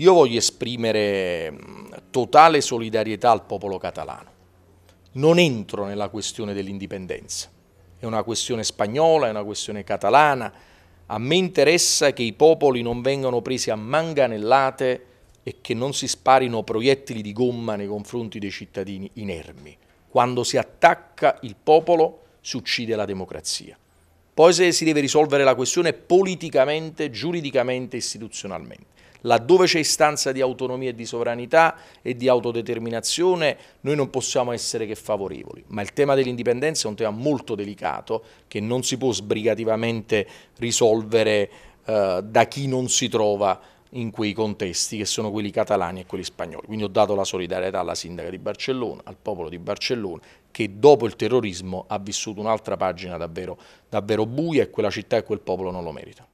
Io voglio esprimere totale solidarietà al popolo catalano. Non entro nella questione dell'indipendenza. È una questione spagnola, è una questione catalana. A me interessa che i popoli non vengano presi a manganellate e che non si sparino proiettili di gomma nei confronti dei cittadini inermi. Quando si attacca il popolo si uccide la democrazia. Poi se si deve risolvere la questione politicamente, giuridicamente, istituzionalmente. Laddove c'è istanza di autonomia e di sovranità e di autodeterminazione, noi non possiamo essere che favorevoli. Ma il tema dell'indipendenza è un tema molto delicato che non si può sbrigativamente risolvere eh, da chi non si trova in quei contesti che sono quelli catalani e quelli spagnoli. Quindi ho dato la solidarietà alla sindaca di Barcellona, al popolo di Barcellona, che dopo il terrorismo ha vissuto un'altra pagina davvero, davvero buia e quella città e quel popolo non lo meritano.